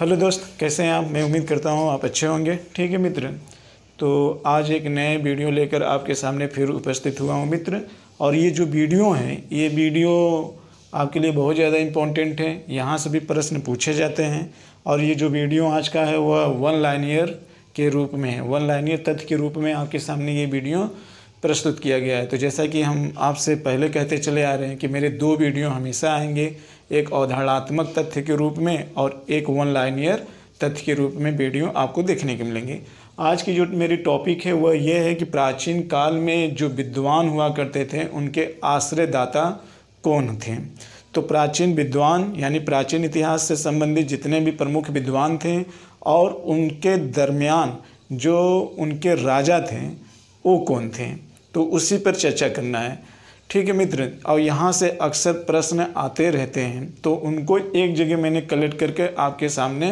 hello दोस्त कैसे हैं आप मैं उम्मीद करता हूँ आप अच्छे होंगे ठीक है मित्र तो आज एक नए वीडियो लेकर आपके सामने फिर उपस्थित हुआ हूँ मित्र और ये जो वीडियो हैं ये वीडियो आपके लिए बहुत ज़्यादा इम्पोर्टेंट है यहाँ से भी प्रश्न पूछे जाते हैं और ये जो वीडियो आज का है वह वन लाइन ईयर के रूप में है वन लाइन ईयर तथ्य के रूप में आपके सामने ये वीडियो प्रस्तुत किया गया है तो जैसा कि हम आपसे पहले कहते चले आ रहे हैं कि मेरे दो वीडियो हमेशा आएंगे एक अवधारणात्मक तथ्य के रूप में और एक वन लाइनियर तथ्य के रूप में वीडियो आपको देखने के मिलेंगे आज की जो मेरी टॉपिक है वह यह है कि प्राचीन काल में जो विद्वान हुआ करते थे उनके आश्रयदाता कौन थे तो प्राचीन विद्वान यानी प्राचीन इतिहास से संबंधित जितने भी प्रमुख विद्वान थे और उनके दरमियान जो उनके राजा थे वो कौन थे तो उसी पर चर्चा करना है ठीक है मित्र और यहाँ से अक्सर प्रश्न आते रहते हैं तो उनको एक जगह मैंने कलेक्ट करके आपके सामने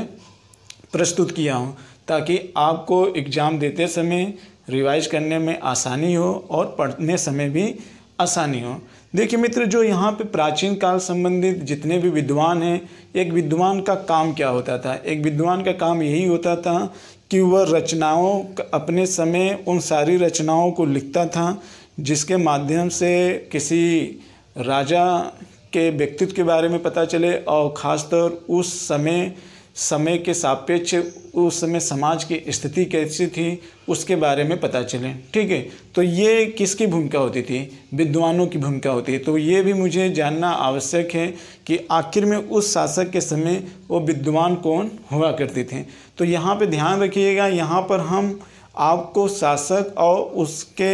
प्रस्तुत किया हूँ ताकि आपको एग्ज़ाम देते समय रिवाइज करने में आसानी हो और पढ़ने समय भी आसानी हो देखिए मित्र जो यहाँ पे प्राचीन काल संबंधित जितने भी विद्वान हैं एक विद्वान का काम क्या होता था एक विद्वान का काम यही होता था कि वह रचनाओं अपने समय उन सारी रचनाओं को लिखता था जिसके माध्यम से किसी राजा के व्यक्तित्व के बारे में पता चले और ख़ासतौर उस समय समय के सापेक्ष उस समय समाज की स्थिति कैसी थी उसके बारे में पता चले ठीक है तो ये किसकी भूमिका होती थी विद्वानों की भूमिका होती है तो ये भी मुझे जानना आवश्यक है कि आखिर में उस शासक के समय वो विद्वान कौन हुआ करते थे तो यहाँ पे ध्यान रखिएगा यहाँ पर हम आपको शासक और उसके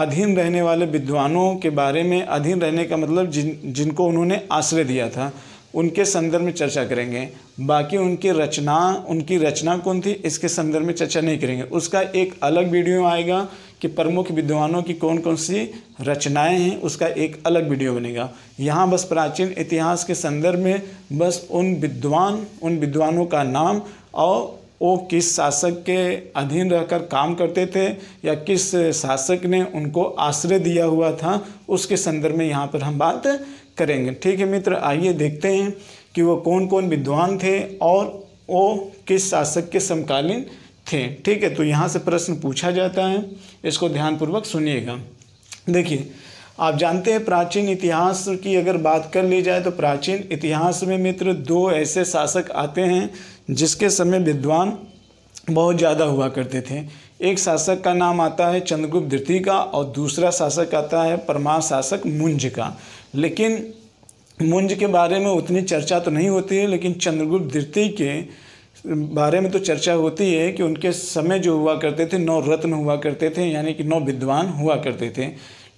अधीन रहने वाले विद्वानों के बारे में अधीन रहने का मतलब जिन जिनको उन्होंने आश्रय दिया था उनके संदर्भ में चर्चा करेंगे बाकी उनकी रचना उनकी रचना कौन थी इसके संदर्भ में चर्चा नहीं करेंगे उसका एक अलग वीडियो आएगा कि प्रमुख विद्वानों की कौन कौन सी रचनाएं हैं उसका एक अलग वीडियो बनेगा यहाँ बस प्राचीन इतिहास के संदर्भ में बस उन विद्वान उन विद्वानों का नाम और वो किस शासक के अधीन रहकर काम करते थे या किस शासक ने उनको आश्रय दिया हुआ था उसके संदर्भ में यहाँ पर हम बात करेंगे ठीक है मित्र आइए देखते हैं कि वो कौन कौन विद्वान थे और वो किस शासक के समकालीन थे ठीक है तो यहाँ से प्रश्न पूछा जाता है इसको ध्यानपूर्वक सुनिएगा देखिए आप जानते हैं प्राचीन इतिहास की अगर बात कर ली जाए तो प्राचीन इतिहास में मित्र दो ऐसे शासक आते हैं जिसके समय विद्वान बहुत ज़्यादा हुआ करते थे एक शासक का नाम आता है चंद्रगुप्त द्वितीय का और दूसरा शासक आता है परमा शासक मुंज का लेकिन मुंज के बारे में उतनी चर्चा तो नहीं होती है लेकिन चंद्रगुप्त द्वितीय के बारे में तो चर्चा होती है कि उनके समय जो हुआ करते थे नौ रत्न हुआ करते थे यानी कि नौ विद्वान हुआ करते थे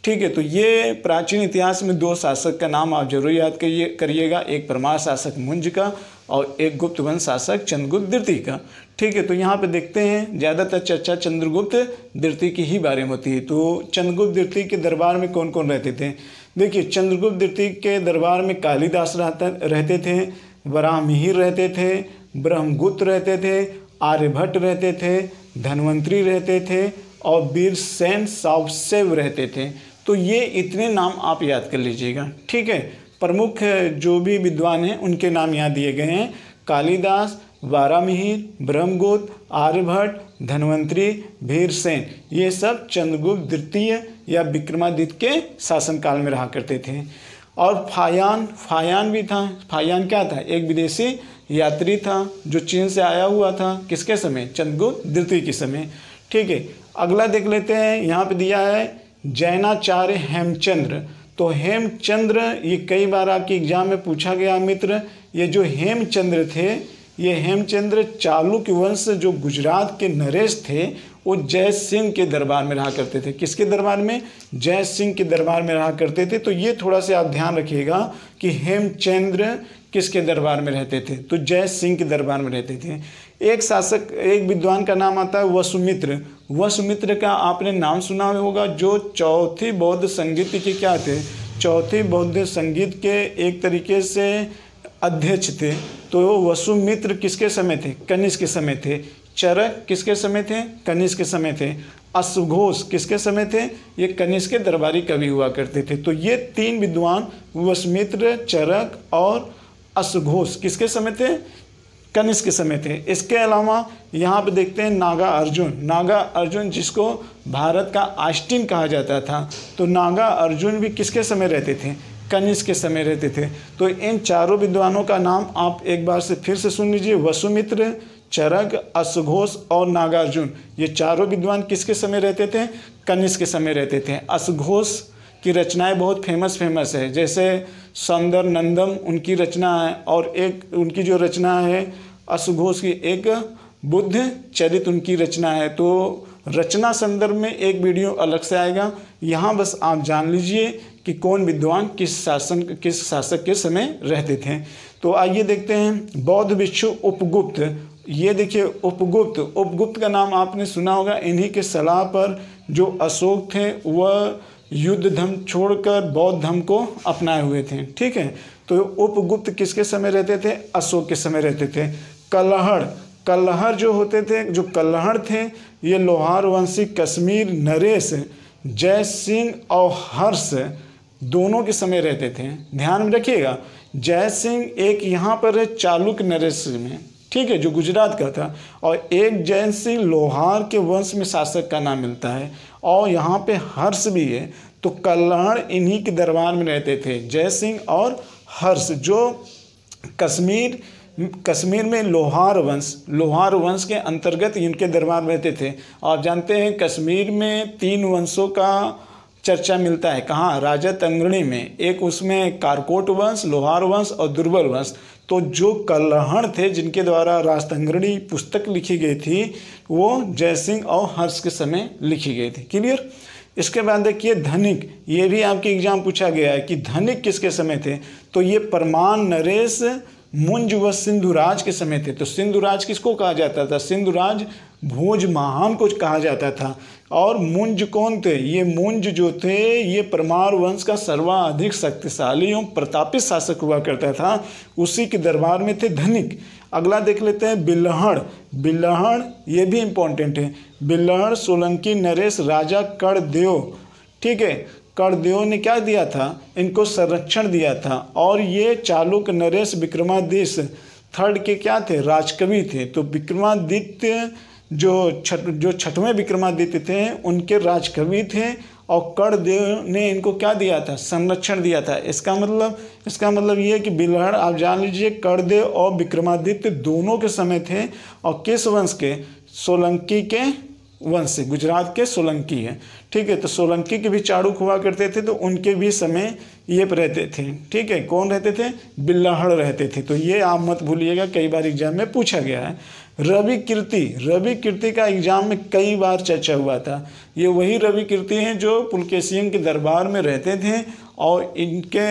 ठीक है तो ये प्राचीन इतिहास में दो शासक का नाम आप जरूर याद करिए करिएगा एक परमार शासक मुंज का और एक गुप्त वंश शासक चंद्रगुप्त द्वितीय का ठीक है तो यहाँ पे देखते हैं ज़्यादातर चर्चा चंद्रगुप्त द्वितीय के ही बारे में होती है तो चंद्रगुप्त द्वितीय के दरबार में कौन कौन रहते थे देखिए चंद्रगुप्त द्वितीय के दरबार में कालिदास रहता रहते थे वराहमिहिर रहते थे ब्रह्मगुप्त रहते थे आर्यभट्ट रहते थे धनवंतरी रहते थे और वीर सेन सावसेव रहते थे तो ये इतने नाम आप याद कर लीजिएगा ठीक है प्रमुख जो भी विद्वान हैं उनके नाम यहाँ दिए गए हैं कालिदास वारामिहिर ब्रह्मगुप्त आर्यभट्ट धन्वंतरी भीरसेन ये सब चंद्रगुप्त द्वितीय या विक्रमादित्य के शासनकाल में रहा करते थे और फायान फायान भी था फायान क्या था एक विदेशी यात्री था जो चीन से आया हुआ था किसके समय चंद्रगुप्त द्वितीय के समय ठीक है अगला देख लेते हैं यहाँ पे दिया है जैनाचार्य हेमचंद्र तो हेमचंद्र ये कई बार आपके एग्जाम में पूछा गया मित्र ये जो हेमचंद्र थे ये हेमचंद्र चालुक्य वंश जो गुजरात के नरेश थे वो जय सिंह के दरबार में रहा करते थे किसके दरबार में जय सिंह के दरबार में रहा करते थे तो ये थोड़ा सा आप ध्यान रखिएगा कि हेमचंद्र किसके दरबार में रहते थे तो जय सिंह के दरबार में रहते थे एक शासक एक विद्वान का नाम आता है वसुमित्र वसुमित्र का आपने नाम सुना होगा जो चौथी बौद्ध संगीत के क्या थे चौथी बौद्ध संगीत के एक तरीके से अध्यक्ष थे तो वसुमित्र किसके समय थे कनिष्क के समय थे चरक किसके समय थे कनिष्क के समय थे अश्वघोष किसके समय थे ये कनिष्क के दरबारी कवि हुआ करते थे तो ये तीन विद्वान वसुमित्र चरक और अश्वघोष किसके समय थे कनिष्क के समय थे इसके अलावा यहाँ पर देखते हैं नागा अर्जुन नागा अर्जुन जिसको भारत का आस्टिन कहा जाता था तो नागा अर्जुन भी किसके समय रहते थे कनिष्क के समय रहते थे तो इन चारों विद्वानों का नाम आप एक बार से फिर से सुन लीजिए वसुमित्र चरक अशुघोष और नागार्जुन ये चारों विद्वान किसके समय रहते थे कनिष्क के समय रहते थे असघोष की रचनाएं बहुत फेमस फेमस है जैसे सौंदर नंदम उनकी रचना है और एक उनकी जो रचना है अशुघोष की एक बुद्ध चरित उनकी रचना है तो रचना संदर्भ में एक वीडियो अलग से आएगा यहाँ बस आप जान लीजिए कि कौन विद्वान किस शासन किस शासक के समय रहते थे तो आइए देखते हैं बौद्ध भिक्षु उपगुप्त ये देखिए उपगुप्त उपगुप्त का नाम आपने सुना होगा इन्हीं के सलाह पर जो अशोक थे वह युद्ध धर्म छोड़कर बौद्ध धर्म को अपनाए हुए थे ठीक है तो उपगुप्त किसके समय रहते थे अशोक के समय रहते थे कलहड़ कल्हर जो होते थे जो कल्हड़ थे ये लोहार वंशी कश्मीर नरेश जय सिंह और हर्ष दोनों के समय रहते थे ध्यान में रखिएगा जय सिंह एक यहाँ पर है चालुक्य नरेश में ठीक है जो गुजरात का था और एक जैन सिंह लोहार के वंश में शासक का नाम मिलता है और यहाँ पे हर्ष भी है तो कल्याण इन्हीं के दरबार में रहते थे जय सिंह और हर्ष जो कश्मीर कश्मीर में लोहार वंश लोहार वंश के अंतर्गत इनके दरबार में रहते थे आप जानते हैं कश्मीर में तीन वंशों का चर्चा मिलता है कहाँ राजा अंगणी में एक उसमें कारकोट वंश लोहार वंश और दुर्बल वंश तो जो कलहण थे जिनके द्वारा राजतंगणी पुस्तक लिखी गई थी वो जयसिंह और हर्ष के समय लिखी गई थी क्लियर इसके बाद देखिए धनिक ये भी आपके एग्जाम पूछा गया है कि धनिक किसके समय थे तो ये परमान नरेश मुंज व सिंधुराज के समय थे तो सिंधुराज किसको कहा जाता था सिंधुराज भोज महान को कहा जाता था और मुंज कौन थे ये मुंज जो थे ये परमार वंश का सर्वाधिक शक्तिशाली एवं प्रतापित शासक हुआ करता था उसी के दरबार में थे धनिक अगला देख लेते हैं बिल्हण बिल्हण ये भी इम्पोर्टेंट है बिल्हण सोलंकी नरेश राजा करदेव ठीक है कड़देव ने क्या दिया था इनको संरक्षण दिया था और ये चालुक नरेश विक्रमादित्य थर्ड के क्या थे राजकवि थे तो विक्रमादित्य जो छठ जो छठवें विक्रमादित्य थे उनके राजकवि थे और कर देव ने इनको क्या दिया था संरक्षण दिया था इसका मतलब इसका मतलब ये है कि बिल्हड़ आप जान लीजिए कर देव और विक्रमादित्य दोनों के समय थे और किस वंश के सोलंकी के वंश से गुजरात के सोलंकी हैं ठीक है तो सोलंकी के भी चाड़ूक हुआ करते थे तो उनके भी समय ये रहते थे ठीक है कौन रहते थे बिल्लाहड़ रहते थे तो ये आप मत भूलिएगा कई बार एग्जाम में पूछा गया है रवि कीर्ति रवि कीर्ति का एग्जाम में कई बार चर्चा हुआ था ये वही रवि कीर्ति हैं जो पुलकेशियन के दरबार में रहते थे और इनके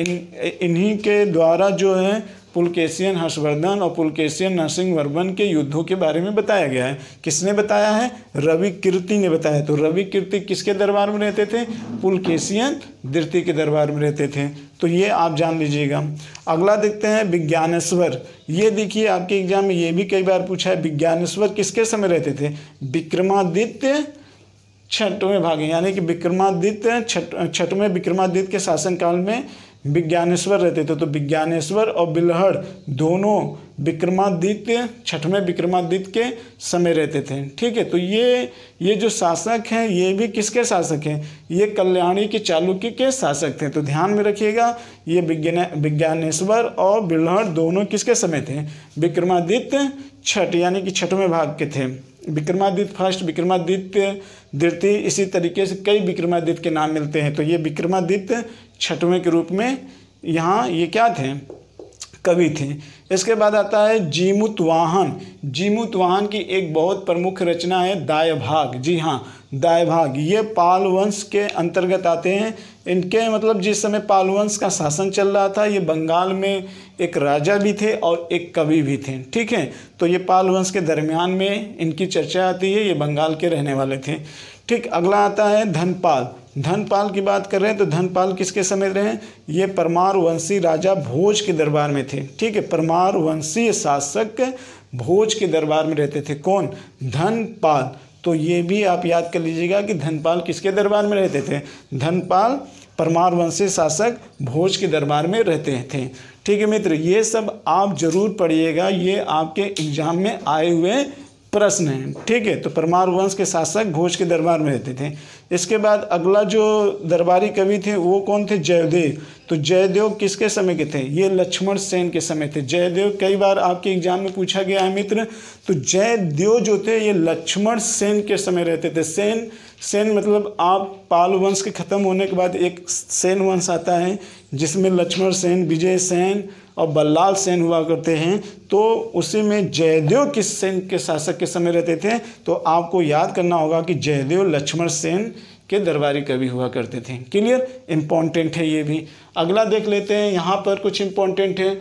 इन इन्हीं के द्वारा जो है पुलकेशियन हर्षवर्धन और पुलकेशियन नरसिंह वर्मन के युद्धों के बारे में बताया गया है किसने बताया है रवि कीर्ति ने बताया तो रवि कीर्ति किसके दरबार में रहते थे पुलकेशियन दृति के दरबार में रहते थे तो ये आप जान लीजिएगा अगला देखते हैं विज्ञानेश्वर ये देखिए आपके एग्जाम में ये भी कई बार पूछा है विज्ञानेश्वर किसके समय रहते थे विक्रमादित्य छठवें भाग यानी कि विक्रमादित्य छठ छठवें विक्रमादित्य के शासनकाल में विज्ञानेश्वर रहते थे तो विज्ञानेश्वर और बिलहड़ दोनों विक्रमादित्य छठवें विक्रमादित्य के समय रहते थे ठीक है तो ये ये जो शासक हैं ये भी किसके शासक हैं ये कल्याणी के चालुक्य के शासक थे तो ध्यान में रखिएगा ये विज्ञान विज्ञानेश्वर और बिल्हण दोनों किसके समय थे विक्रमादित्य छठ यानी कि छठवें भाग के थे विक्रमादित्य फर्स्ट विक्रमादित्य द्वितीय इसी तरीके से कई विक्रमादित्य के नाम मिलते हैं तो ये विक्रमादित्य छठवें के रूप में यहाँ ये क्या थे कवि थे इसके बाद आता है जीमुत वाहन जीमुत वाहन की एक बहुत प्रमुख रचना है दायभाग जी हाँ दायभाग ये पाल वंश के अंतर्गत आते हैं इनके मतलब जिस समय पाल वंश का शासन चल रहा था ये बंगाल में एक राजा भी थे और एक कवि भी थे ठीक है तो ये पाल वंश के दरमियान में इनकी चर्चा आती है ये बंगाल के रहने वाले थे ठीक अगला आता है धनपाल धनपाल की बात कर रहे हैं तो धनपाल किसके समय रहे हैं ये परमार वंशी राजा भोज के दरबार में थे ठीक है परमार वंशी शासक भोज के दरबार में रहते थे कौन धनपाल तो ये भी आप याद कर लीजिएगा कि धनपाल किसके दरबार में रहते थे धनपाल परमार वंशी शासक भोज के दरबार में रहते थे ठीक है मित्र ये सब आप जरूर पढ़िएगा ये आपके एग्जाम में आए हुए प्रश्न है ठीक है तो परमार वंश के शासक घोष के दरबार में रहते थे इसके बाद अगला जो दरबारी कवि थे वो कौन थे जयदेव तो जयदेव किसके समय के थे ये लक्ष्मण सेन के समय थे जयदेव कई बार आपके एग्जाम में पूछा गया है मित्र तो जयदेव जो थे ये लक्ष्मण सेन के समय रहते थे सेन सेन मतलब आप पाल वंश के ख़त्म होने के बाद एक सेन वंश आता है जिसमें लक्ष्मण सेन विजय सेन और बल्लाल सेन हुआ करते हैं तो उसी में जयदेव किस सेन के शासक के समय रहते थे तो आपको याद करना होगा कि जयदेव लक्ष्मण सेन के दरबारी कवि हुआ करते थे क्लियर इम्पोर्टेंट है ये भी अगला देख लेते हैं यहाँ पर कुछ इम्पोर्टेंट है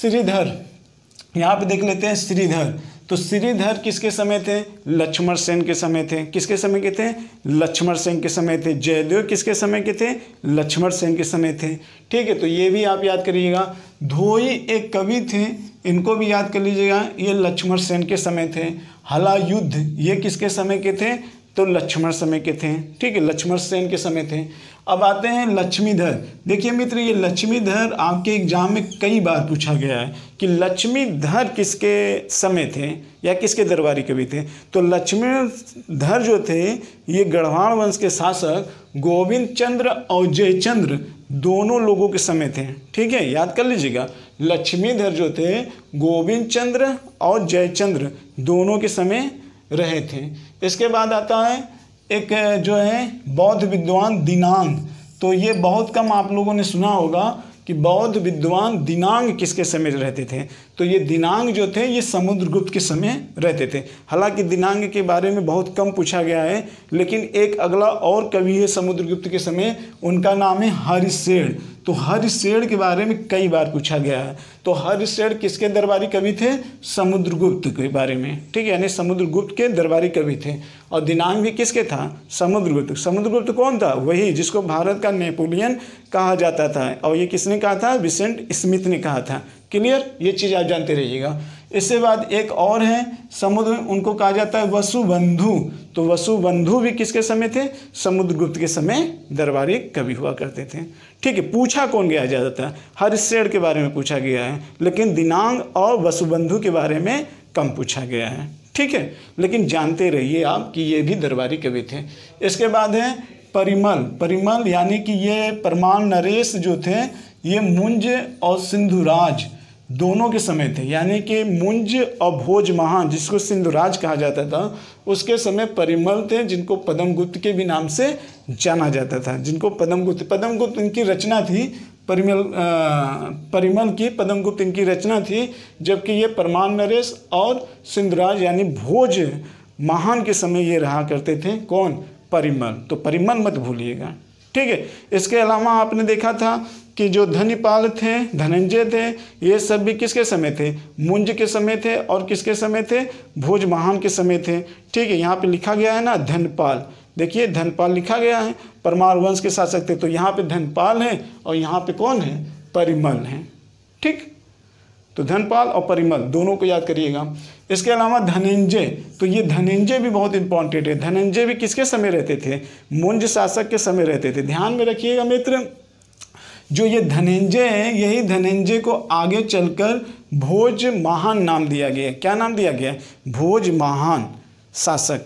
श्रीधर यहाँ पर देख लेते हैं श्रीधर तो श्रीधर किसके समय थे लक्ष्मण सेन के समय थे किसके समय के थे लक्ष्मण सेन के समय थे जयदेव किसके समय के थे लक्ष्मण सेन के समय थे ठीक है तो ये भी आप याद करिएगा धोई एक कवि थे इनको भी याद कर लीजिएगा ये लक्ष्मण सेन के समय थे हला युद्ध ये किसके समय के थे तो लक्ष्मण समय के थे ठीक है लक्ष्मण सेन के समय थे अब आते हैं लक्ष्मीधर देखिए मित्र ये लक्ष्मीधर आपके एग्जाम में कई बार पूछा गया है कि लक्ष्मीधर किसके समय थे या किसके दरबारी कवि थे तो लक्ष्मीधर जो थे ये गढ़वाण वंश के शासक गोविंद चंद्र और जयचंद्र दोनों लोगों के समय थे ठीक है याद कर लीजिएगा लक्ष्मीधर जो थे गोविंद चंद्र और जयचंद्र दोनों के समय रहे थे इसके बाद आता है एक जो है बौद्ध विद्वान दिनांग तो ये बहुत कम आप लोगों ने सुना होगा कि बौद्ध विद्वान दिनांग किसके समय रहते थे तो ये दिनांग जो थे ये समुद्रगुप्त के समय रहते थे हालांकि दिनांग के बारे में बहुत कम पूछा गया है लेकिन एक अगला और कवि है समुद्रगुप्त के समय उनका नाम है हरिशेड़ तो शेण के बारे में कई बार पूछा गया है तो हरिशेण किसके दरबारी कवि थे समुद्रगुप्त के बारे में ठीक है यानी समुद्रगुप्त के दरबारी कवि थे और दिनांक भी किसके था समुद्रगुप्त समुद्रगुप्त कौन था वही जिसको भारत का नेपोलियन कहा जाता था और ये किसने कहा था विसेंट स्मिथ ने कहा था क्लियर ये चीज़ आप जानते रहिएगा इसके बाद एक और है समुद्र में उनको कहा जाता है वसुबंधु तो वसुबंधु भी किसके समय थे समुद्रगुप्त के समय दरबारी कवि हुआ करते थे ठीक है पूछा कौन गया जाता है हरिश्चेर के बारे में पूछा गया है लेकिन दिनांग और वसुबंधु के बारे में कम पूछा गया है ठीक है लेकिन जानते रहिए आप कि ये भी दरबारी कवि थे इसके बाद है परिमल परिमल यानी कि ये परमान नरेश जो थे ये मुंज और सिंधुराज दोनों के समय थे यानी कि मुंज और भोज महान जिसको सिंधुराज कहा जाता था उसके समय परिमल थे जिनको पदमगुप्त के भी नाम से जाना जाता था जिनको पदमगुप्त पद्मगुप्त इनकी रचना थी परिमल परिमल की पदमगुप्त इनकी रचना थी जबकि ये परमान नरेश और सिंधुराज यानी भोज महान के समय ये रहा करते थे कौन परिमल तो परिमल मत भूलिएगा ठीक है इसके अलावा आपने देखा था कि जो धन्यपाल थे धनंजय थे ये सब भी किसके समय थे मुंज के समय थे और किसके समय थे भोज महान के समय थे ठीक है यहाँ पे लिखा गया है ना धनपाल देखिए धनपाल लिखा गया है परमार वंश के शासक सकते तो यहाँ पे धनपाल है और यहाँ पे कौन है परिमल है ठीक तो धनपाल और परिमल दोनों को याद करिएगा इसके अलावा धनंजय तो ये धनंजय भी बहुत इंपॉर्टेंट है धनंजय भी किसके समय रहते थे मुंज शासक के समय रहते थे ध्यान में रखिएगा मित्र जो ये धनंजय है यही धनंजय को आगे चलकर भोज महान नाम दिया गया क्या नाम दिया गया भोज महान शासक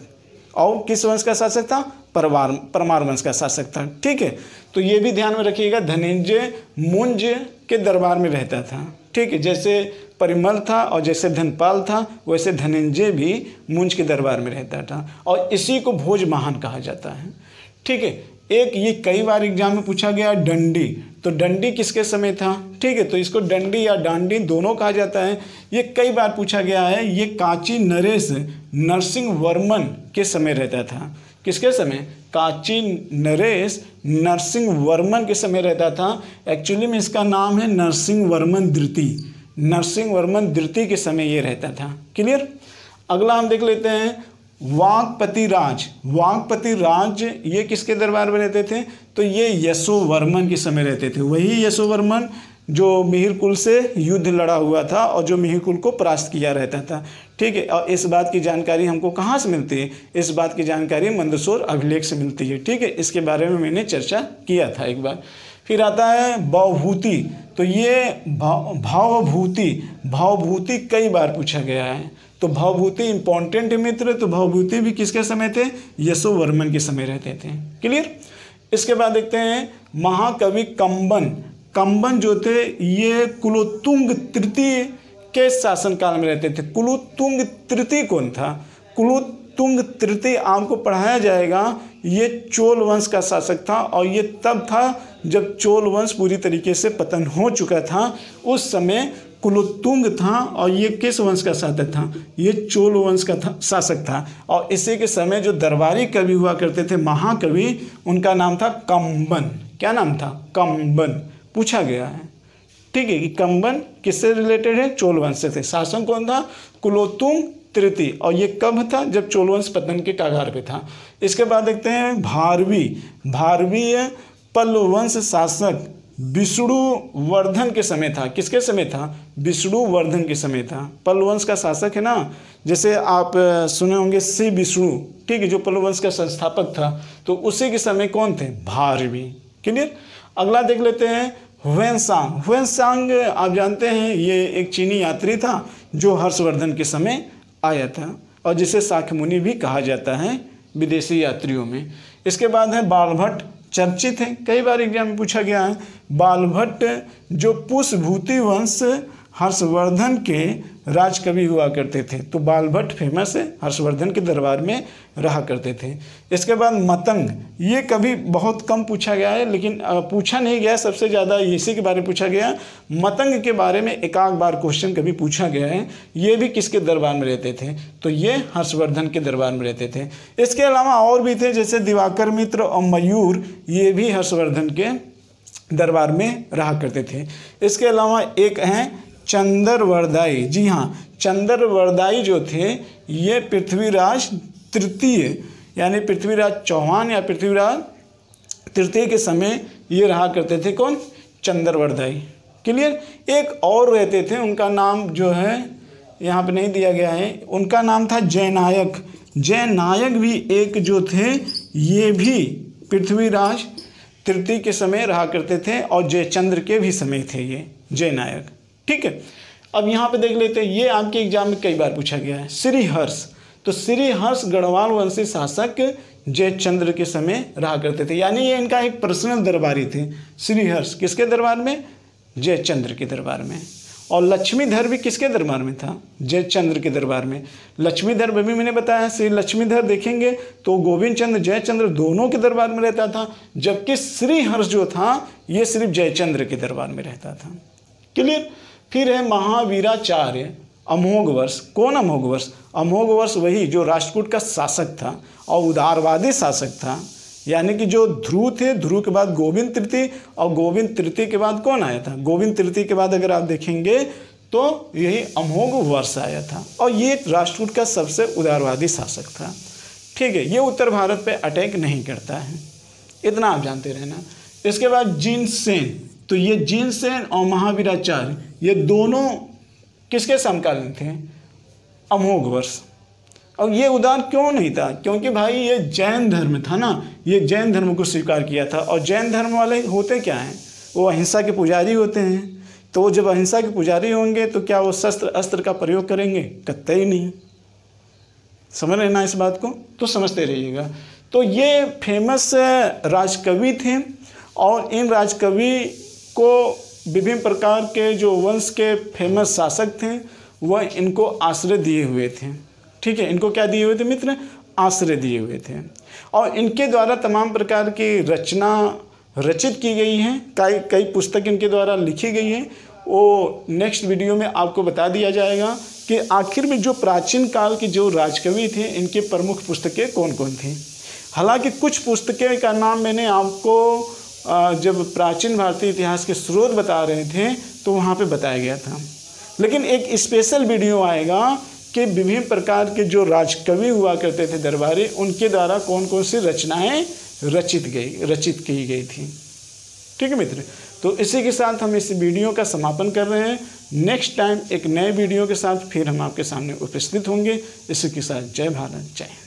और किस वंश का शासक था परवार परमार वंश का शासक था ठीक है तो ये भी ध्यान में रखिएगा धनंजय मुंज के दरबार में रहता था ठीक है जैसे परिमल था और जैसे धनपाल था वैसे धनंजय भी मुंज के दरबार में रहता था और इसी को भोज महान कहा जाता है ठीक है एक ये कई बार एग्जाम में पूछा गया डंडी तो डंडी किसके समय था ठीक है तो इसको डंडी या डांडी दोनों कहा जाता है ये कई बार पूछा गया है ये कांची नरेश नरसिंह वर्मन के समय रहता था किसके समय काची नरेश नरसिंह वर्मन के समय रहता था एक्चुअली में इसका नाम है नरसिंह वर्मन द्वितीय नरसिंह वर्मन द्वितीय के समय ये रहता था क्लियर अगला हम देख लेते हैं वाकपति राज वाकपति राज ये किसके दरबार में रहते थे तो ये यशोवर्मन के समय रहते थे वही यशोवर्मन जो मिहिरकुल से युद्ध लड़ा हुआ था और जो मिहिरकुल को परास्त किया रहता था ठीक है और इस बात की जानकारी हमको कहाँ से मिलती है इस बात की जानकारी मंदसौर अभिलेख से मिलती है ठीक है इसके बारे में मैंने चर्चा किया था एक बार फिर आता है भावभूति तो ये भाव भावभूति भावभूति कई बार पूछा गया है तो भावभूति इंपॉर्टेंट मित्र तो भावभूति भी किसके समय थे यशो वर्मन के समय रहते थे क्लियर इसके बाद देखते हैं महाकवि कंबन कंबन जो थे ये कुलोतुंग तृतीय के शासनकाल में रहते थे कुलोतुंग तृतीय कौन था कुलोतुंग तृतीय आपको पढ़ाया जाएगा ये चोल वंश का शासक था और ये तब था जब चोल वंश पूरी तरीके से पतन हो चुका था उस समय कुलोत्तुंग था और ये किस वंश का शासक था ये चोल वंश का था शासक था और इसी के समय जो दरबारी कवि हुआ करते थे महाकवि उनका नाम था कंबन क्या नाम था कंबन पूछा गया है ठीक है कि कंबन किससे रिलेटेड है चोल वंश से थे शासन कौन था कुलोत्तुंग तृतीय और ये कब था जब चोलवंश पतन के कागार पे था इसके बाद देखते हैं भारवी भारवीय पल्लवंश शासक विष्णु वर्धन के समय था किसके समय था विष्णु वर्धन के समय था पल्लवंश का शासक है ना जैसे आप सुने होंगे श्री विष्णु ठीक है जो पल्लवंश का संस्थापक था तो उसी के समय कौन थे भारवी क्लियर अगला देख लेते हैं हुएंसांग हुएंसांग आप जानते हैं ये एक चीनी यात्री था जो हर्षवर्धन के समय आया था और जिसे शाख मुनि भी कहा जाता है विदेशी यात्रियों में इसके बाद है बालभट्ट चर्चित हैं कई बार एग्जाम में पूछा गया है बालभट्ट जो पुष्पभूति वंश हर्षवर्धन के राजकवि हुआ करते थे तो भट्ट फेमस है हर्षवर्धन के दरबार में रहा करते थे इसके बाद मतंग ये कभी बहुत कम पूछा गया है लेकिन पूछा नहीं गया सबसे ज़्यादा इसी के बारे में पूछा गया मतंग के बारे में एक आध बार क्वेश्चन कभी पूछा गया है ये भी किसके दरबार में रहते थे तो ये हर्षवर्धन के दरबार में रहते थे इसके अलावा और भी थे जैसे दिवाकर मित्र और मयूर ये भी हर्षवर्धन के दरबार में रहा करते थे इसके अलावा एक हैं चंदर वरदाई जी हाँ चंदर वरदाई जो थे ये पृथ्वीराज तृतीय यानी पृथ्वीराज चौहान या पृथ्वीराज तृतीय के समय ये रहा करते थे कौन चंदर वरदाई क्लियर एक और रहते थे उनका नाम जो है यहाँ पे नहीं दिया गया है उनका नाम था जयनायक जयनायक भी एक जो थे ये भी पृथ्वीराज तृतीय के समय रहा करते थे और जयचंद्र के भी समय थे ये जयनायक ठीक है अब यहाँ पे देख लेते हैं ये आपके एग्जाम में कई बार पूछा गया है श्रीहर्ष तो श्रीहर्ष गढ़वाल वंशी शासक जयचंद्र के समय रहा करते थे यानी ये इनका एक पर्सनल दरबारी थे श्रीहर्ष किसके दरबार में जयचंद्र के दरबार में और लक्ष्मीधर भी किसके दरबार में था जयचंद्र के दरबार में लक्ष्मीधर भी मैंने बताया श्री लक्ष्मीधर देखेंगे तो गोविंद चंद्र जयचंद्र दोनों के दरबार में रहता था जबकि श्रीहर्ष जो था ये सिर्फ जयचंद्र के दरबार में रहता था क्लियर फिर है महावीराचार्य अमोघ वर्ष कौन अमोघ वर्ष अमोघ वर्ष वही जो राष्ट्रकूट का शासक था और उदारवादी शासक था यानी कि जो ध्रुव थे ध्रुव के बाद गोविंद तृतीय और गोविंद तृतीय के बाद कौन आया था गोविंद तृतीय के बाद अगर आप देखेंगे तो यही अमोघ वर्ष आया था और ये राष्ट्रकूट का सबसे उदारवादी शासक था ठीक है ये उत्तर भारत पे अटैक नहीं करता है इतना आप जानते रहना इसके बाद जीन सेन तो ये जीन सेन और महावीराचार्य ये दोनों किसके समकालीन थे अमोघ वर्ष और ये उदार क्यों नहीं था क्योंकि भाई ये जैन धर्म था ना ये जैन धर्म को स्वीकार किया था और जैन धर्म वाले होते क्या हैं वो अहिंसा के पुजारी होते हैं तो वो जब अहिंसा के पुजारी होंगे तो क्या वो शस्त्र अस्त्र का प्रयोग करेंगे ही नहीं समझ रहे ना इस बात को तो समझते रहिएगा तो ये फेमस राजकवि थे और इन राजकवि को विभिन्न प्रकार के जो वंश के फेमस शासक थे वह इनको आश्रय दिए हुए थे ठीक है इनको क्या दिए हुए थे मित्र आश्रय दिए हुए थे और इनके द्वारा तमाम प्रकार की रचना रचित की गई है कई कई पुस्तक इनके द्वारा लिखी गई है वो नेक्स्ट वीडियो में आपको बता दिया जाएगा कि आखिर में जो प्राचीन काल के जो राजकवि थे इनके प्रमुख पुस्तकें कौन कौन थीं हालांकि कुछ पुस्तकें का नाम मैंने आपको जब प्राचीन भारतीय इतिहास के स्रोत बता रहे थे तो वहाँ पे बताया गया था लेकिन एक स्पेशल वीडियो आएगा कि विभिन्न प्रकार के जो राजकवि हुआ करते थे दरबारी उनके द्वारा कौन कौन सी रचनाएं रचित गई रचित की गई थी ठीक है मित्र तो इसी के साथ हम इस वीडियो का समापन कर रहे हैं नेक्स्ट टाइम एक नए वीडियो के साथ फिर हम आपके सामने उपस्थित होंगे इसी के साथ जय भारत जय